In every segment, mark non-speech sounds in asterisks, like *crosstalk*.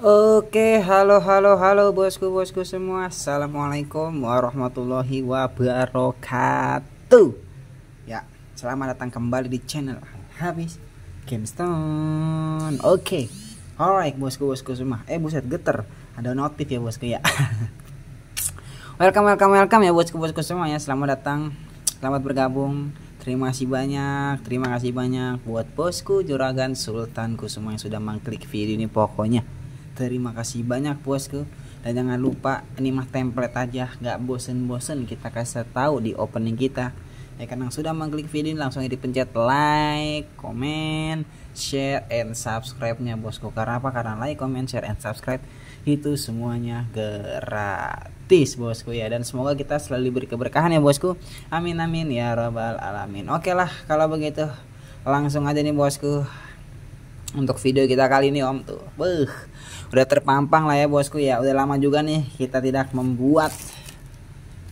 Oke, halo halo halo bosku bosku semua. Assalamualaikum warahmatullahi wabarakatuh. Ya, selamat datang kembali di channel habis Gamestone. Oke, alright bosku bosku semua. Eh buset geter, ada notif ya bosku ya. *laughs* welcome welcome welcome ya bosku bosku semua ya. Selamat datang, selamat bergabung. Terima kasih banyak, terima kasih banyak buat bosku Juragan Sultanku semua yang sudah mengklik video ini pokoknya terima kasih banyak bosku dan jangan lupa ini mah template aja nggak bosen-bosen kita kasih tahu di opening kita ya kan sudah mengklik video ini langsung dipencet like, comment, share, and subscribe-nya bosku karena apa? karena like, comment, share, and subscribe itu semuanya gratis bosku ya dan semoga kita selalu diberi keberkahan ya bosku amin amin ya robbal alamin oke lah kalau begitu langsung aja nih bosku untuk video kita kali ini om tuh Beuh, udah terpampang lah ya bosku ya udah lama juga nih kita tidak membuat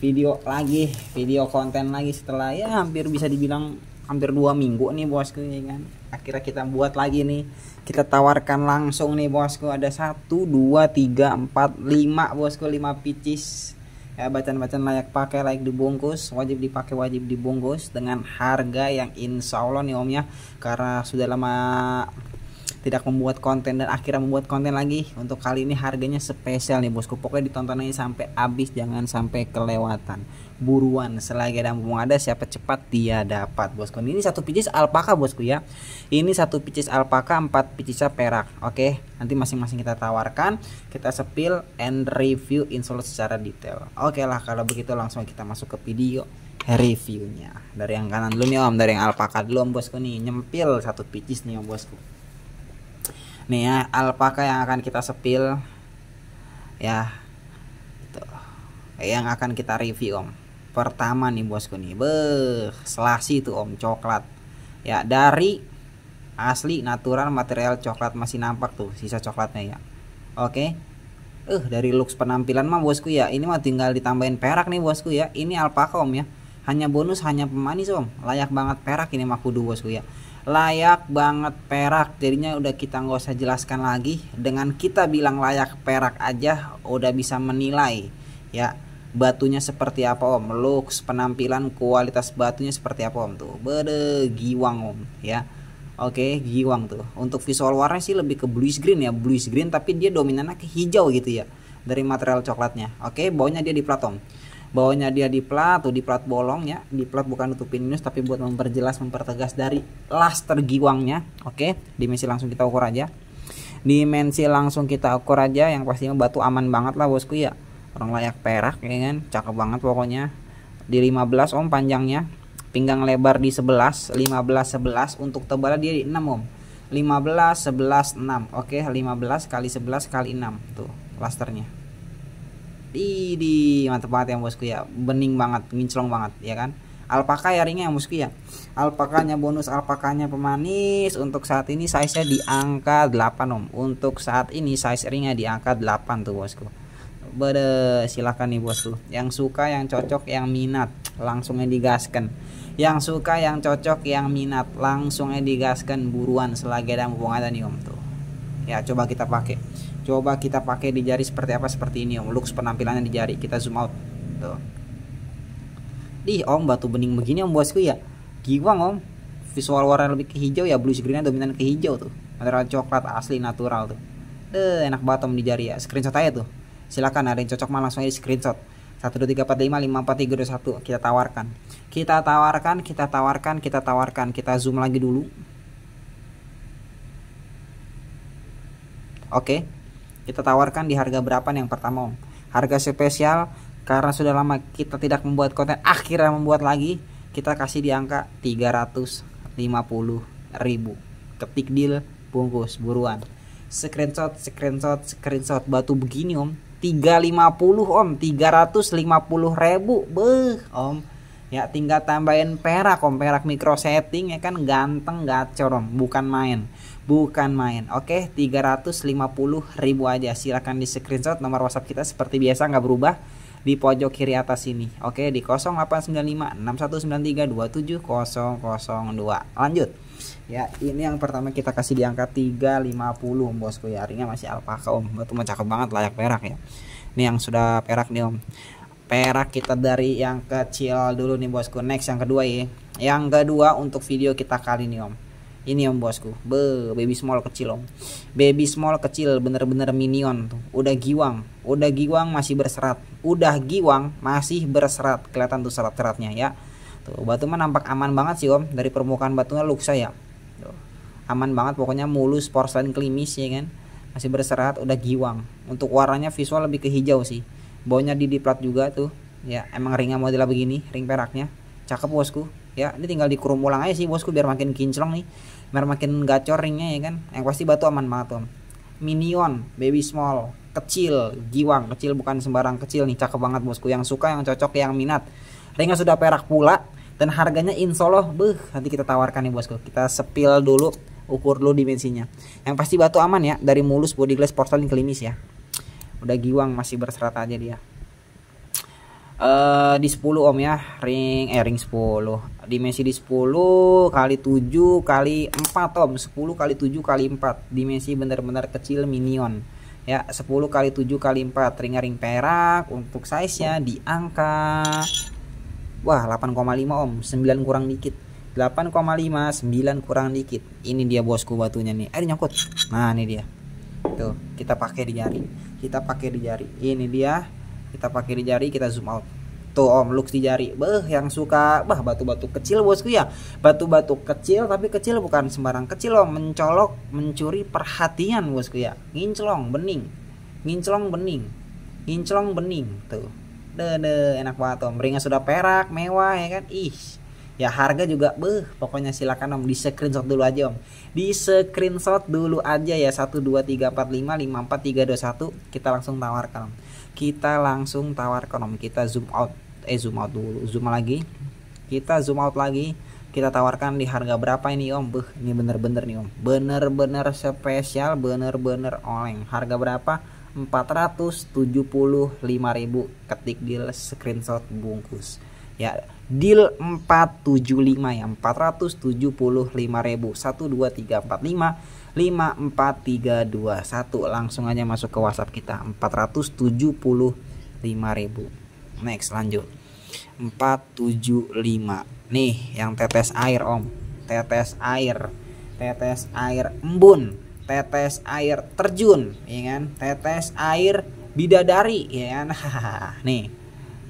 video lagi video konten lagi setelah ya hampir bisa dibilang hampir dua minggu nih bosku ya kan akhirnya kita buat lagi nih kita tawarkan langsung nih bosku ada satu dua tiga empat lima bosku lima picis ya bacaan-bacaan layak pakai layak dibungkus wajib dipakai wajib dibungkus dengan harga yang insya Allah nih om ya karena sudah lama tidak membuat konten dan akhirnya membuat konten lagi untuk kali ini harganya spesial nih bosku pokoknya ditonton aja sampai habis jangan sampai kelewatan buruan selagi ada mumpung ada siapa cepat dia dapat bosku ini satu picis alpaka bosku ya ini satu picis alpaka empat pieces perak oke nanti masing-masing kita tawarkan kita sepil and review insulat secara detail oke lah kalau begitu langsung kita masuk ke video reviewnya dari yang kanan dulu nih om dari yang alpaka dulu om bosku nih nyempil satu picis nih om bosku nih ya alpaka yang akan kita sepil ya itu yang akan kita review om pertama nih bosku nih beh selasi tuh om coklat ya dari asli natural material coklat masih nampak tuh sisa coklatnya ya oke eh dari looks penampilan mah bosku ya ini mah tinggal ditambahin perak nih bosku ya ini alpaka om ya hanya bonus hanya pemanis om layak banget perak ini mah kudu bosku ya layak banget perak jadinya udah kita nggak usah jelaskan lagi dengan kita bilang layak perak aja udah bisa menilai ya batunya seperti apa om looks penampilan kualitas batunya seperti apa om tuh bede giwang om ya oke giwang tuh untuk visual warna sih lebih ke bluish green ya bluish green tapi dia dominannya ke hijau gitu ya dari material coklatnya oke okay, baunya dia di platom bawahnya dia di plat tuh di plat bolong ya di plat bukan nutupin minus tapi buat memperjelas mempertegas dari laster giwangnya oke okay? dimensi langsung kita ukur aja dimensi langsung kita ukur aja yang pastinya batu aman banget lah bosku ya orang layak perak ya kan cakep banget pokoknya di 15 om panjangnya pinggang lebar di 11 15 11 untuk tebalnya dia di 6 om 15 11 6 oke okay? 15 kali 11 kali 6 tuh lasternya Idi, mantep banget ya bosku ya. Bening banget, nginclong banget ya kan. Alpaka ya ringnya ya bosku ya. Alpakanya bonus alpakanya pemanis untuk saat ini size-nya di angka 8 Om. Untuk saat ini size ringnya di angka 8 tuh bosku. Bede, silahkan nih bosku. Yang suka, yang cocok, yang minat, langsungnya digaskan. Yang suka, yang cocok, yang minat, langsungnya digaskan buruan selagi ada mumpung ada nih Om tuh. Ya, coba kita pakai coba kita pakai di jari seperti apa seperti ini om looks penampilannya di jari kita zoom out tuh di om batu bening begini om bosku ya giwang om visual warna lebih ke hijau ya Blue screennya dominan ke hijau tuh material coklat asli natural tuh Deh, enak banget om di jari ya screenshot aja tuh silakan ada yang cocok mah langsung aja di screenshot 1 2 3 4 5 5 4 3 2 1 kita tawarkan kita tawarkan kita tawarkan kita tawarkan kita zoom lagi dulu oke kita tawarkan di harga berapa nih yang pertama om harga spesial karena sudah lama kita tidak membuat konten akhirnya membuat lagi kita kasih di angka 350 ribu ketik deal bungkus buruan screenshot screenshot screenshot batu begini om 350 om 350 ribu om ya tinggal tambahin perak om perak micro setting ya kan ganteng gacor om bukan main bukan main. Oke, 350 ribu aja. Silahkan di screenshot nomor WhatsApp kita seperti biasa nggak berubah di pojok kiri atas ini. Oke, di 0895 6193 Lanjut. Ya, ini yang pertama kita kasih di angka 350 om bosku ya. Ringnya masih alpaka om. mah cakep banget layak perak ya. Ini yang sudah perak nih om. Perak kita dari yang kecil dulu nih bosku. Next yang kedua ya. Yang kedua untuk video kita kali ini om ini om bosku be baby small kecil om baby small kecil bener-bener minion tuh udah giwang udah giwang masih berserat udah giwang masih berserat kelihatan tuh serat-seratnya ya tuh batu mah nampak aman banget sih om dari permukaan batunya luksa ya aman banget pokoknya mulus porcelain klimis ya kan masih berserat udah giwang untuk warnanya visual lebih ke hijau sih baunya plat juga tuh ya emang ringnya modelnya begini ring peraknya cakep bosku ya ini tinggal dikurung ulang aja sih bosku biar makin kinclong nih biar makin gacor ringnya ya kan yang pasti batu aman banget om minion baby small kecil giwang kecil bukan sembarang kecil nih cakep banget bosku yang suka yang cocok yang minat ringnya sudah perak pula dan harganya insya Allah beuh, nanti kita tawarkan nih bosku kita sepil dulu ukur dulu dimensinya yang pasti batu aman ya dari mulus body glass porcelain klinis ya udah giwang masih berserat aja dia uh, di 10 om ya ring eh ring 10 dimensi di 10 kali 7 kali 4 om 10 kali 7 kali 4 dimensi benar-benar kecil minion ya 10 kali 7 kali 4 ring ring perak untuk size nya di angka wah 8,5 om 9 kurang dikit 8,5 9 kurang dikit ini dia bosku batunya nih air nyangkut nah ini dia tuh kita pakai di jari kita pakai di jari ini dia kita pakai di jari kita zoom out tuh om lux di jari beh yang suka bah batu-batu kecil bosku ya batu-batu kecil tapi kecil bukan sembarang kecil om mencolok mencuri perhatian bosku ya nginclong bening nginclong bening nginclong bening tuh deh enak banget om ringnya sudah perak mewah ya kan ih ya harga juga beh pokoknya silakan om di screenshot dulu aja om di screenshot dulu aja ya satu dua tiga empat lima lima empat tiga dua satu kita langsung tawarkan om kita langsung tawar ekonomi kita zoom out eh zoom out dulu zoom lagi kita zoom out lagi kita tawarkan di harga berapa ini om Beuh, ini bener-bener nih om bener-bener spesial bener-bener oleng harga berapa 475.000 ketik deal screenshot bungkus ya deal 475 ya 475.000 1 2 3 4 5 54321 langsung aja masuk ke WhatsApp kita 475.000 next lanjut 475 nih yang tetes air om tetes air tetes air embun tetes air terjun ya kan tetes air bidadari ya kan *laughs* nih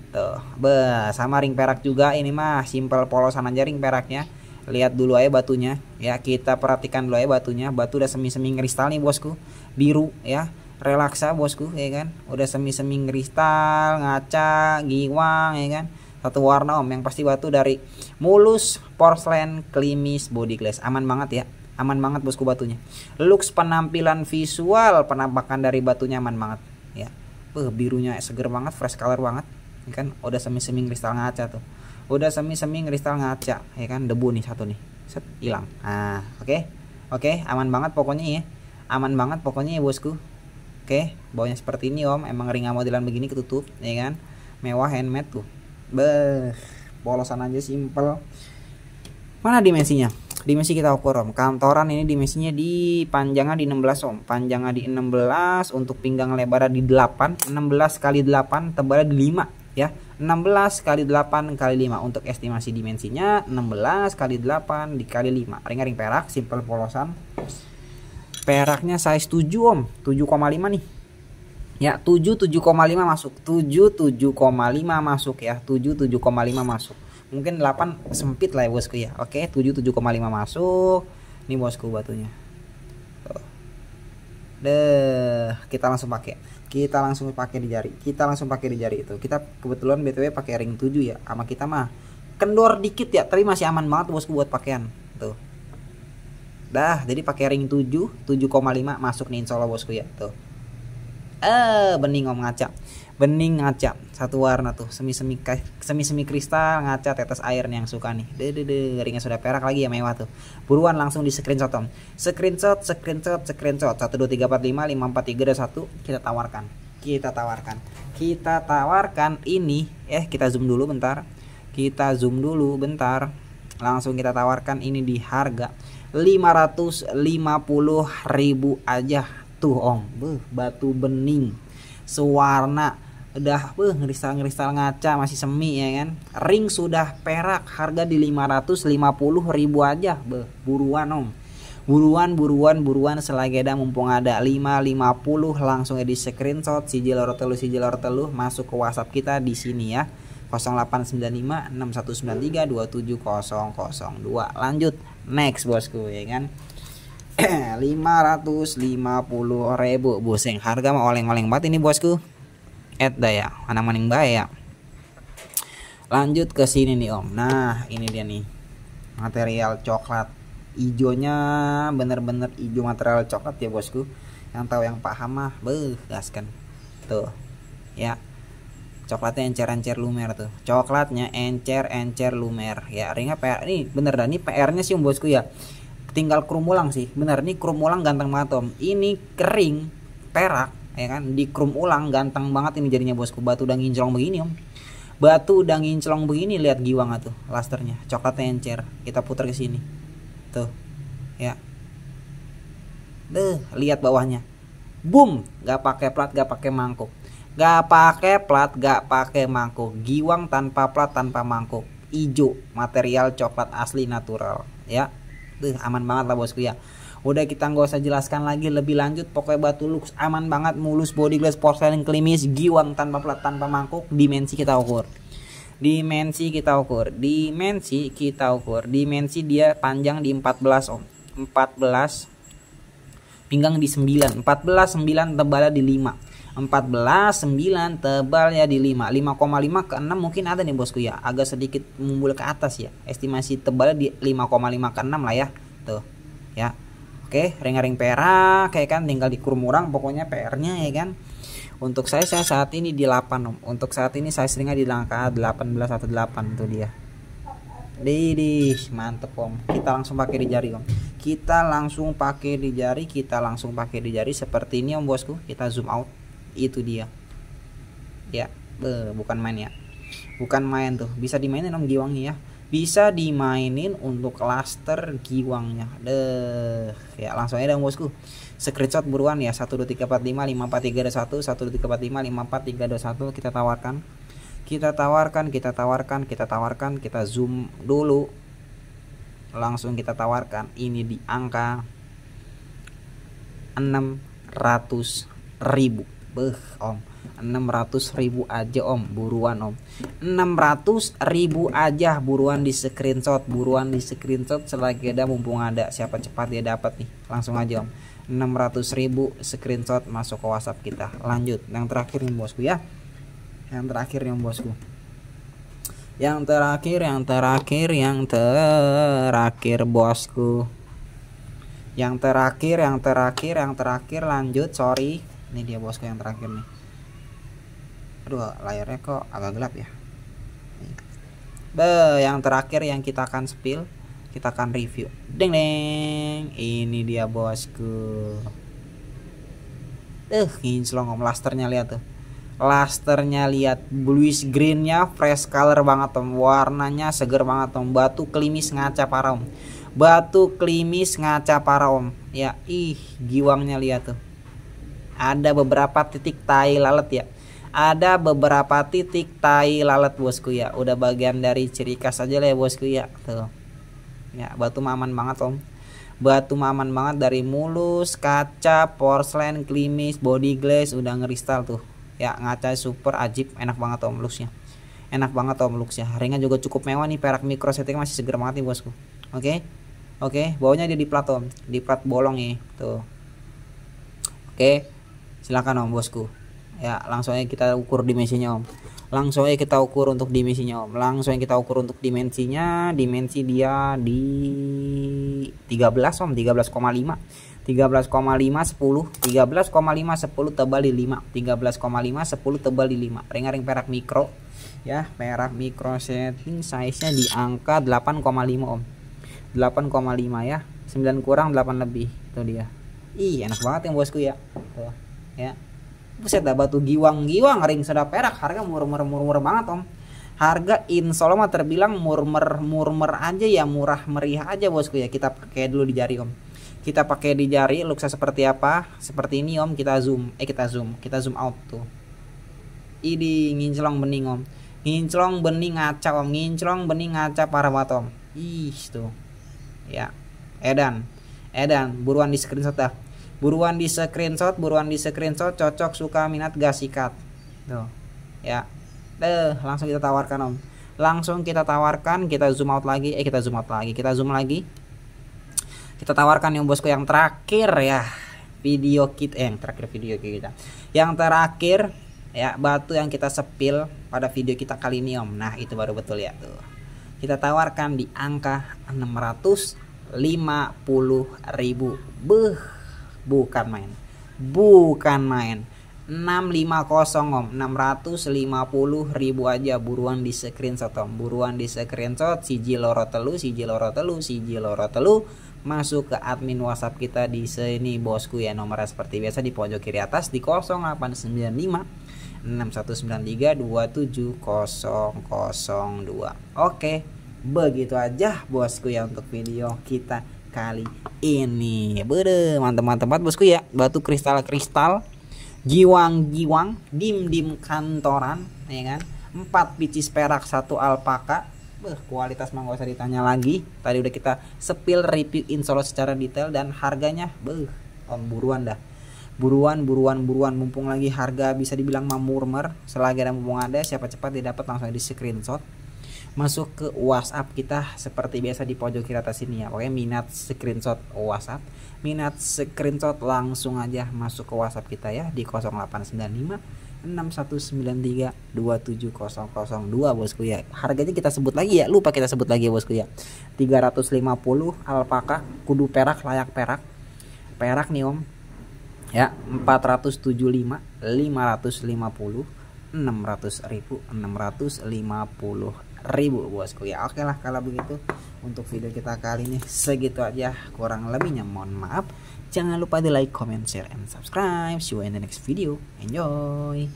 tuh be sama ring perak juga ini mah simple polosan aja ring peraknya lihat dulu aja batunya ya kita perhatikan dulu aja batunya batu udah semi-semi kristal nih bosku biru ya relaksa bosku ya kan udah semi-semi kristal ngaca giwang ya kan satu warna om yang pasti batu dari mulus porcelain klimis body glass aman banget ya aman banget bosku batunya looks penampilan visual penampakan dari batunya aman banget ya uh, birunya seger banget fresh color banget ya kan udah semi-semi kristal ngaca tuh udah semi-semi kristal ngaca ya kan debu nih satu nih set hilang ah oke okay. oke okay, aman banget pokoknya ya aman banget pokoknya ya bosku oke okay, bawahnya seperti ini om emang ringan modelan begini ketutup ya kan mewah handmade tuh beh polosan aja simple mana dimensinya dimensi kita ukur om kantoran ini dimensinya di panjangnya di 16 om panjangnya di 16 untuk pinggang lebarnya di 8 16 kali 8 tebalnya di 5 ya 16 kali 8 kali 5 untuk estimasi dimensinya 16 kali 8 dikali 5 ring-ring perak simple polosan peraknya size 7 om 7,5 nih ya 7 7,5 masuk 7 7,5 masuk ya 7 7,5 masuk mungkin 8 sempit lah ya bosku ya oke 7 7,5 masuk ini bosku batunya deh kita langsung pakai kita langsung pakai di jari kita langsung pakai di jari itu kita kebetulan btw pakai ring 7 ya sama kita mah kendor dikit ya tapi masih aman banget bosku buat pakaian tuh dah jadi pakai ring 7 7,5 masuk nih insyaallah bosku ya tuh eh bening om ngaca bening ngaca satu warna tuh semi semi semi semi kristal ngaca tetes air nih yang suka nih deh ringnya sudah perak lagi ya mewah tuh buruan langsung di screenshot om screenshot screenshot screenshot satu dua tiga empat lima lima empat tiga dua satu kita tawarkan kita tawarkan kita tawarkan ini eh kita zoom dulu bentar kita zoom dulu bentar langsung kita tawarkan ini di harga 550 ribu aja tuh om Beuh, batu bening sewarna udah apa ngeristal-ngeristal ngaca masih semi ya kan. Ring sudah perak harga di 550 ribu aja. be buruan om. Buruan, buruan, buruan selagi ada mumpung ada 550 langsung edit screenshot sijil loro telu sijil loro telu masuk ke WhatsApp kita di sini ya. 0895 6193 27002. Lanjut next bosku ya kan. 550 *clears throat* ribu boseng harga mau oleng-oleng banget ini bosku at daya mana maning ya lanjut ke sini nih om nah ini dia nih material coklat ijonya bener-bener ijo material coklat ya bosku yang tahu yang paham mah beuh gaskan tuh ya coklatnya encer-encer lumer tuh coklatnya encer-encer lumer ya ringnya PR ini bener dah nih PR nya sih om bosku ya tinggal kerumulang sih bener nih kerumulang ganteng matom ini kering perak ya kan di dikrum ulang ganteng banget ini jadinya bosku batu udah nginclong begini om batu udah nginclong begini lihat giwang tuh lasternya coklatnya encer kita putar ke sini tuh ya deh lihat bawahnya boom gak pakai plat gak pakai mangkuk gak pakai plat gak pakai mangkuk giwang tanpa plat tanpa mangkuk ijo material coklat asli natural ya deh aman banget lah bosku ya udah kita nggak usah jelaskan lagi lebih lanjut pokoknya batu lux aman banget mulus body glass porcelain klimis giwang tanpa pelat tanpa mangkuk dimensi kita ukur dimensi kita ukur dimensi kita ukur dimensi dia panjang di 14 om 14 pinggang di 9 14 9 tebalnya di 5 14 9 tebalnya di 5 5,5 ke 6 mungkin ada nih bosku ya agak sedikit mumbul ke atas ya estimasi tebalnya di 5,5 ke 6 lah ya tuh ya Oke, ring-ring perak kayak kan tinggal dikur murang pokoknya PR-nya ya kan. Untuk saya saya saat ini di 8 Om. Untuk saat ini saya seringnya di langkah 18 8 tuh dia. Didih, mantep om. Kita langsung pakai di jari om. Kita langsung pakai di jari, kita langsung pakai di jari seperti ini om bosku. Kita zoom out, itu dia. Ya, Be, bukan main ya. Bukan main tuh. Bisa dimainin om giwangi ya bisa dimainin untuk cluster giwangnya deh ya langsung aja dong bosku screenshot buruan ya 12345 54321 12345 54321 kita tawarkan kita tawarkan kita tawarkan kita tawarkan kita zoom dulu langsung kita tawarkan ini di angka ratus ribu beh om 600 ribu aja om buruan om 600 ribu aja buruan di screenshot buruan di screenshot selagi ada mumpung ada siapa cepat dia dapat nih langsung aja om 600 ribu screenshot masuk ke whatsapp kita lanjut yang terakhir nih bosku ya yang terakhir nih bosku yang terakhir yang terakhir yang terakhir bosku yang terakhir yang terakhir yang terakhir lanjut sorry ini dia bosku yang terakhir nih aduh layarnya kok agak gelap ya Be, yang terakhir yang kita akan spill kita akan review deng deng ini dia bosku eh kinclong om lasternya lihat tuh lasternya lihat bluish greennya fresh color banget om warnanya seger banget om batu klimis ngaca para om batu klimis ngaca para om ya ih giwangnya lihat tuh ada beberapa titik tai lalat ya ada beberapa titik tai lalat bosku ya udah bagian dari ciri khas aja lah ya bosku ya tuh ya batu maman banget om batu maman banget dari mulus kaca porcelain, klimis body glass, udah ngeristal tuh ya ngaca super ajib enak banget om looksnya enak banget om looksnya Ringan juga cukup mewah nih perak mikro setting masih seger banget nih bosku oke oke okay? bawahnya dia di plat om di plat bolong ya. tuh oke okay? silakan om bosku ya langsung aja kita ukur dimensinya om langsung aja kita ukur untuk dimensinya om langsung aja kita ukur untuk dimensinya dimensi dia di 13 om 13,5 13,5 10 13,5 10 tebal di 5 13,5 10 tebal di 5 ring-ring perak mikro ya perak mikro setting size nya di angka 8,5 om 8,5 ya 9 kurang 8 lebih itu dia ih enak banget yang bosku ya Tuh, ya Buset dah batu giwang-giwang ring soda perak harga murmur-murmur banget om. Harga insya Allah mah terbilang murmur-murmur aja ya murah meriah aja bosku ya kita pakai dulu di jari om. Kita pakai di jari luksa seperti apa? Seperti ini om kita zoom, eh kita zoom, kita zoom out tuh. Ini nginclong bening om. Nginclong bening ngaca om, nginclong bening ngaca para banget om. Ih tuh. Ya. Edan. Edan, buruan di screenshot dah buruan di screenshot buruan di screenshot cocok suka minat gak sikat tuh ya deh langsung kita tawarkan om langsung kita tawarkan kita zoom out lagi eh kita zoom out lagi kita zoom lagi kita tawarkan yang bosku yang terakhir ya video kit eh, yang terakhir video kita yang terakhir ya batu yang kita sepil pada video kita kali ini om nah itu baru betul ya tuh kita tawarkan di angka 650.000 ribu beh bukan main bukan main 650 om 650 ribu aja buruan di screenshot om buruan di screenshot siji loro telu siji loro telu siji loro telu masuk ke admin whatsapp kita di sini bosku ya nomornya seperti biasa di pojok kiri atas di 0895 6193 27002 oke begitu aja bosku ya untuk video kita kali ini. Bede, mantap-mantap banget bosku ya. Batu kristal-kristal, jiwang-jiwang, dim-dim kantoran, ya kan? Empat biji perak, satu alpaka. Beuh, kualitas mah usah ditanya lagi. Tadi udah kita sepil review insolo secara detail dan harganya, beh, om buruan dah. Buruan, buruan, buruan, mumpung lagi harga bisa dibilang mamurmer. Selagi ada mumpung ada, siapa cepat dapat langsung di screenshot masuk ke WhatsApp kita seperti biasa di pojok kiri atas sini ya. Pokoknya minat screenshot WhatsApp, minat screenshot langsung aja masuk ke WhatsApp kita ya di 0895 dua bosku ya harganya kita sebut lagi ya lupa kita sebut lagi ya bosku ya 350 alpaka kudu perak layak perak perak nih om ya 475 550 600 ribu 650 ribu bosku ya oke lah kalau begitu untuk video kita kali ini segitu aja kurang lebihnya mohon maaf jangan lupa di like comment share and subscribe see you in the next video enjoy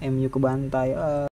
MU kebantai uh.